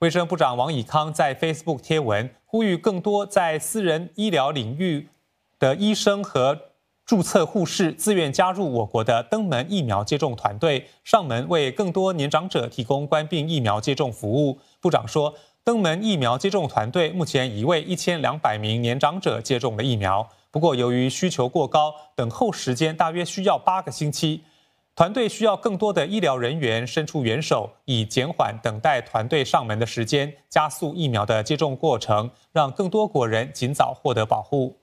卫生部长王以康在 Facebook 贴文呼吁更多在私人医疗领域的医生和注册护士自愿加入我国的登门疫苗接种团队，上门为更多年长者提供冠病疫苗接种服务。部长说，登门疫苗接种团队目前已为一千两百名年长者接种了疫苗，不过由于需求过高，等候时间大约需要八个星期。团队需要更多的医疗人员伸出援手，以减缓等待团队上门的时间，加速疫苗的接种过程，让更多国人尽早获得保护。